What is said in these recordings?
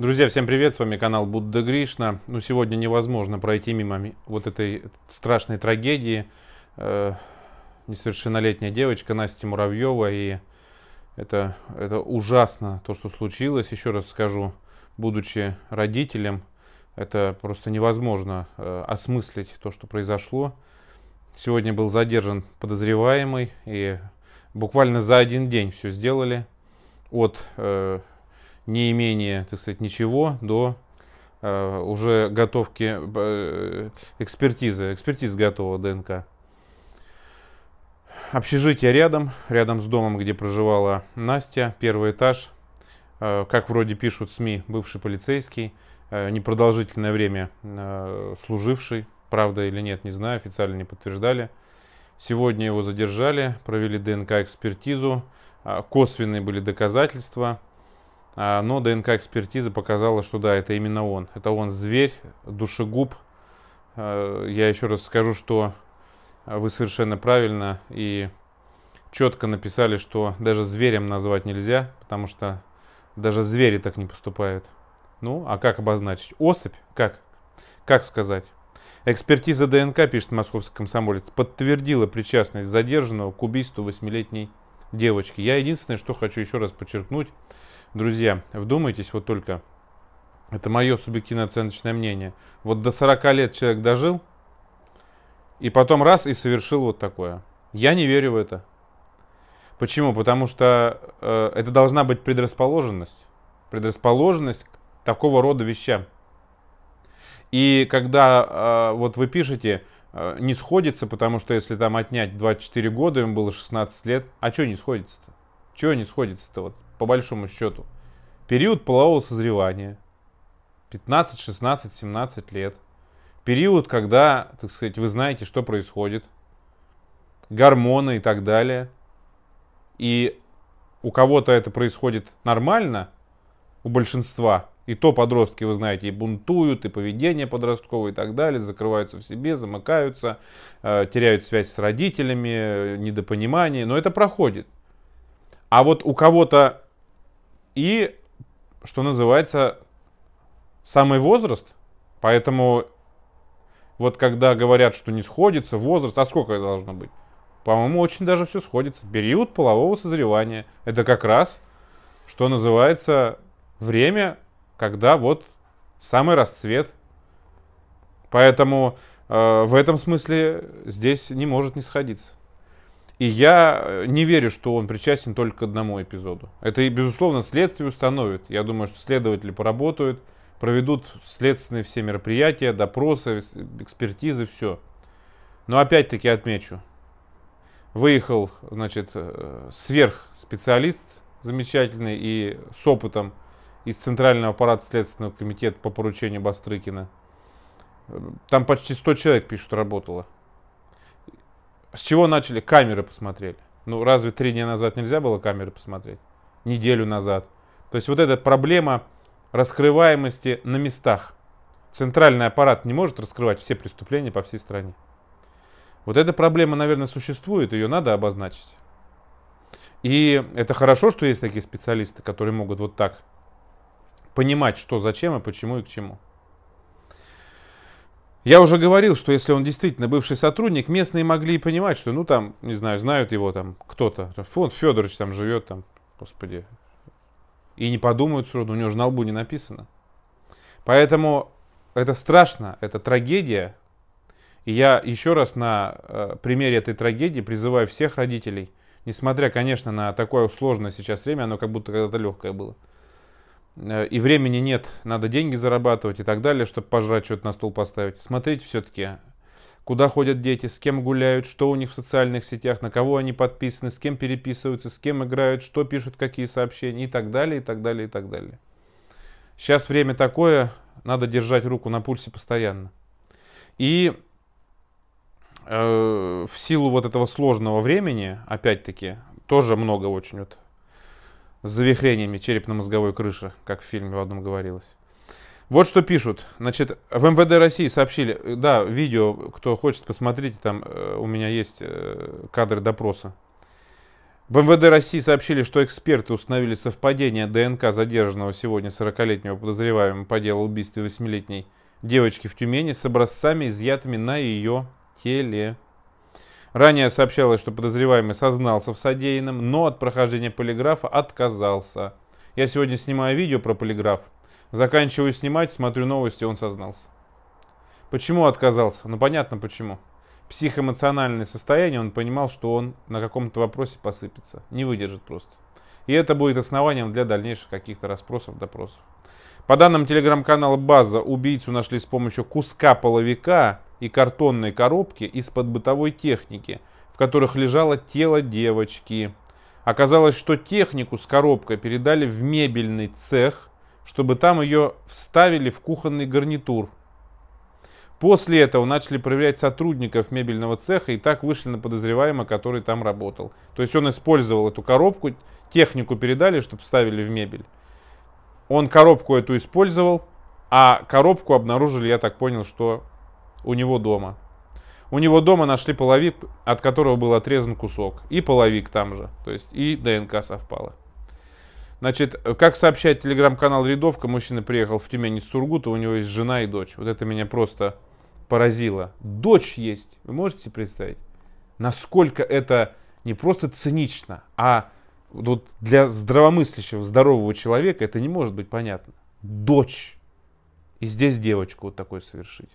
Друзья, всем привет, с вами канал Будда Гришна. Ну, сегодня невозможно пройти мимо вот этой страшной трагедии. Э, несовершеннолетняя девочка Настя Муравьева, и это, это ужасно, то, что случилось. Еще раз скажу, будучи родителем, это просто невозможно э, осмыслить то, что произошло. Сегодня был задержан подозреваемый, и буквально за один день все сделали от э, не имение, так сказать, ничего до э, уже готовки э, экспертизы. Экспертиз готова ДНК. Общежитие рядом, рядом с домом, где проживала Настя, первый этаж. Э, как вроде пишут СМИ, бывший полицейский, э, непродолжительное время э, служивший, правда или нет, не знаю, официально не подтверждали. Сегодня его задержали, провели ДНК-экспертизу, э, косвенные были доказательства – а, но ДНК-экспертиза показала, что да, это именно он. Это он зверь, душегуб. А, я еще раз скажу, что а, вы совершенно правильно и четко написали, что даже зверем назвать нельзя, потому что даже звери так не поступают. Ну, а как обозначить? Особь? Как? Как сказать? Экспертиза ДНК, пишет московский комсомолец, подтвердила причастность задержанного к убийству восьмилетней девочки. Я единственное, что хочу еще раз подчеркнуть, Друзья, вдумайтесь вот только, это мое субъективно оценочное мнение. Вот до 40 лет человек дожил, и потом раз и совершил вот такое. Я не верю в это. Почему? Потому что э, это должна быть предрасположенность. Предрасположенность к такого рода вещам. И когда э, вот вы пишете, э, не сходится, потому что если там отнять 24 года, ему было 16 лет, а что не сходится-то? Чего не сходится-то вот, по большому счету? Период полового созревания. 15, 16, 17 лет. Период, когда, так сказать, вы знаете, что происходит. Гормоны и так далее. И у кого-то это происходит нормально, у большинства, и то подростки, вы знаете, и бунтуют, и поведение подростковое и так далее, закрываются в себе, замыкаются, э, теряют связь с родителями, э, недопонимание, но это проходит. А вот у кого-то и, что называется, самый возраст. Поэтому вот когда говорят, что не сходится возраст, а сколько это должно быть? По-моему, очень даже все сходится. Период полового созревания. Это как раз, что называется, время, когда вот самый расцвет. Поэтому э, в этом смысле здесь не может не сходиться. И я э, не верю, что он причастен только к одному эпизоду. Это, безусловно, следствие установит. Я думаю, что следователи поработают, проведут следственные все мероприятия, допросы, экспертизы, все. Но опять-таки отмечу, выехал, значит, э, сверхспециалист замечательный и с опытом из Центрального аппарата Следственного комитета по поручению Бастрыкина. Э, там почти 100 человек, пишут, работало. С чего начали? Камеры посмотрели. Ну, разве три дня назад нельзя было камеры посмотреть? Неделю назад. То есть вот эта проблема раскрываемости на местах. Центральный аппарат не может раскрывать все преступления по всей стране. Вот эта проблема, наверное, существует, ее надо обозначить. И это хорошо, что есть такие специалисты, которые могут вот так понимать, что зачем и почему и к чему. Я уже говорил, что если он действительно бывший сотрудник, местные могли и понимать, что, ну, там, не знаю, знают его там кто-то. Фон Федорович там живет, там, господи. И не подумают сроду, у него же на лбу не написано. Поэтому это страшно, это трагедия. И я еще раз на э, примере этой трагедии призываю всех родителей, несмотря, конечно, на такое сложное сейчас время, оно как будто когда-то легкое было – Э, и времени нет, надо деньги зарабатывать и так далее, чтобы пожрать что-то на стол поставить. Смотрите все-таки, куда ходят дети, с кем гуляют, что у них в социальных сетях, на кого они подписаны, с кем переписываются, с кем играют, что пишут, какие сообщения и так далее, и так далее, и так далее. Сейчас время такое, надо держать руку на пульсе постоянно. И э, в силу вот этого сложного времени, опять-таки, тоже много очень вот с завихрениями черепно-мозговой крыши, как в фильме в одном говорилось. Вот что пишут. Значит, в МВД России сообщили, да, видео, кто хочет, посмотрите, там э, у меня есть э, кадры допроса. В МВД России сообщили, что эксперты установили совпадение ДНК задержанного сегодня 40-летнего подозреваемого по делу убийства 8-летней девочки в Тюмени с образцами, изъятыми на ее теле. Ранее сообщалось, что подозреваемый сознался в содеянном, но от прохождения полиграфа отказался. Я сегодня снимаю видео про полиграф. Заканчиваю снимать, смотрю новости, он сознался. Почему отказался? Ну понятно почему. Психоэмоциональное состояние, он понимал, что он на каком-то вопросе посыпется. Не выдержит просто. И это будет основанием для дальнейших каких-то расспросов, допросов. По данным телеграм-канала «База», убийцу нашли с помощью куска половика и картонной коробки из-под бытовой техники, в которых лежало тело девочки. Оказалось, что технику с коробкой передали в мебельный цех, чтобы там ее вставили в кухонный гарнитур. После этого начали проверять сотрудников мебельного цеха и так вышли на подозреваемого, который там работал. То есть он использовал эту коробку, технику передали, чтобы вставили в мебель. Он коробку эту использовал, а коробку обнаружили, я так понял, что у него дома. У него дома нашли половик, от которого был отрезан кусок. И половик там же. То есть и ДНК совпала. Значит, как сообщает телеграм-канал «Рядовка», мужчина приехал в Тюмень из Сургута, у него есть жена и дочь. Вот это меня просто поразило. Дочь есть. Вы можете себе представить? Насколько это не просто цинично, а вот для здравомыслящего, здорового человека это не может быть понятно. Дочь. И здесь девочку вот такой совершить.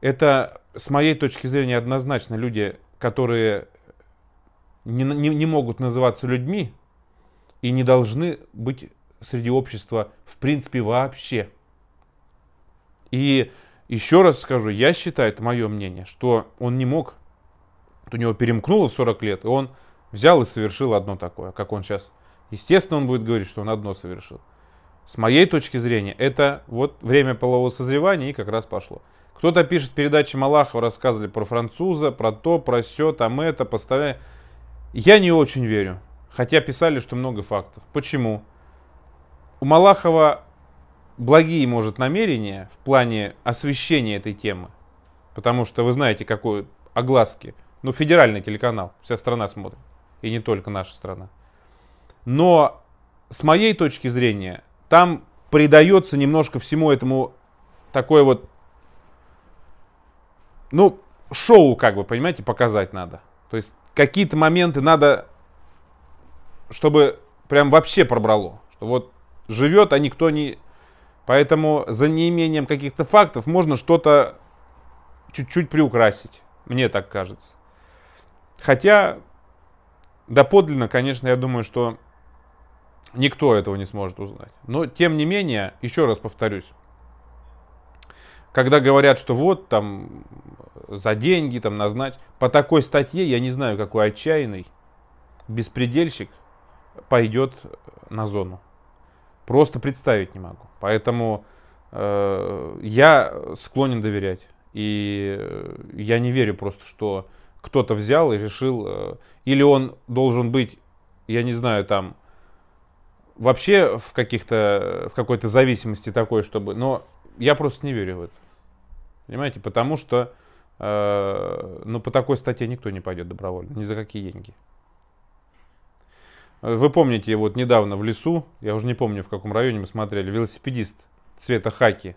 Это, с моей точки зрения, однозначно люди, которые не, не, не могут называться людьми и не должны быть среди общества в принципе вообще. И еще раз скажу, я считаю, это мое мнение, что он не мог, у него перемкнуло в 40 лет, и он взял и совершил одно такое, как он сейчас. Естественно, он будет говорить, что он одно совершил. С моей точки зрения, это вот время полового созревания и как раз пошло. Кто-то пишет, передачи Малахова рассказывали про француза, про то, про все, там это, поставляя. Я не очень верю. Хотя писали, что много фактов. Почему? У Малахова благие, может, намерения в плане освещения этой темы. Потому что вы знаете, какой огласки. Ну, федеральный телеканал, вся страна смотрит и не только наша страна. Но с моей точки зрения, там придается немножко всему этому такое вот, ну, шоу, как бы, понимаете, показать надо. То есть какие-то моменты надо, чтобы прям вообще пробрало. Что вот живет, а никто не... Поэтому за неимением каких-то фактов можно что-то чуть-чуть приукрасить. Мне так кажется. Хотя да подлинно, конечно, я думаю, что никто этого не сможет узнать. Но, тем не менее, еще раз повторюсь, когда говорят, что вот там за деньги там назначь по такой статье я не знаю, какой отчаянный беспредельщик пойдет на зону. Просто представить не могу. Поэтому э, я склонен доверять. И я не верю просто, что кто-то взял и решил, э, или он должен быть, я не знаю, там вообще в каких-то в какой-то зависимости такой, чтобы, но я просто не верю в это, понимаете, потому что э, ну по такой статье никто не пойдет добровольно, ни за какие деньги. Вы помните, вот недавно в лесу, я уже не помню, в каком районе мы смотрели, велосипедист цвета хаки.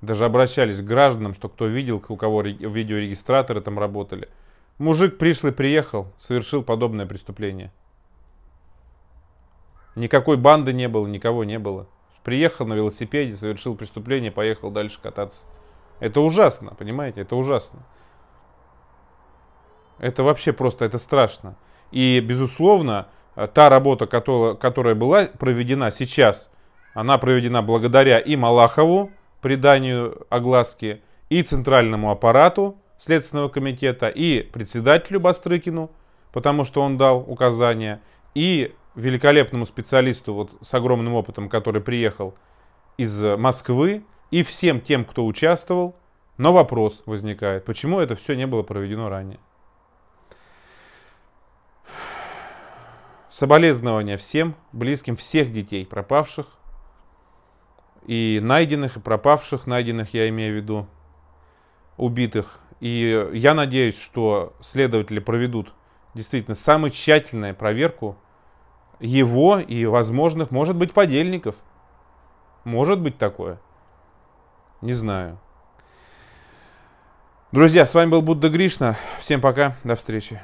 Даже обращались к гражданам, что кто видел, у кого видеорегистраторы там работали – Мужик пришлый приехал, совершил подобное преступление. Никакой банды не было, никого не было. Приехал на велосипеде, совершил преступление, поехал дальше кататься. Это ужасно, понимаете? Это ужасно. Это вообще просто, это страшно. И, безусловно, та работа, которая, была проведена сейчас, она проведена благодаря и Малахову, преданию огласки, и центральному аппарату, Следственного комитета и председателю Бастрыкину, потому что он дал указания, и великолепному специалисту вот, с огромным опытом, который приехал из Москвы, и всем тем, кто участвовал. Но вопрос возникает, почему это все не было проведено ранее? Соболезнования всем близким всех детей пропавших и найденных, и пропавших, найденных я имею в виду, убитых и я надеюсь, что следователи проведут действительно самую тщательную проверку его и возможных, может быть, подельников. Может быть такое. Не знаю. Друзья, с вами был Будда Гришна. Всем пока, до встречи.